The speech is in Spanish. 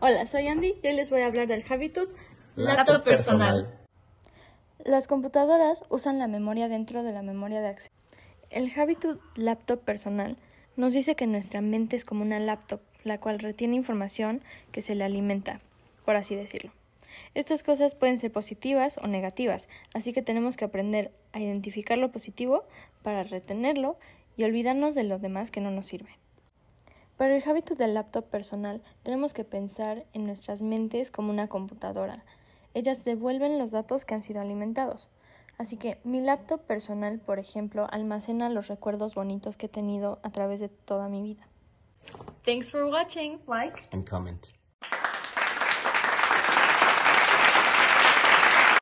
Hola, soy Andy y hoy les voy a hablar del Habitud Laptop Personal. Las computadoras usan la memoria dentro de la memoria de acceso. El Habitud Laptop Personal nos dice que nuestra mente es como una laptop, la cual retiene información que se le alimenta, por así decirlo. Estas cosas pueden ser positivas o negativas, así que tenemos que aprender a identificar lo positivo para retenerlo y olvidarnos de lo demás que no nos sirve. Para el hábito del laptop personal, tenemos que pensar en nuestras mentes como una computadora. Ellas devuelven los datos que han sido alimentados. Así que mi laptop personal, por ejemplo, almacena los recuerdos bonitos que he tenido a través de toda mi vida. Thanks for watching. Like and comment.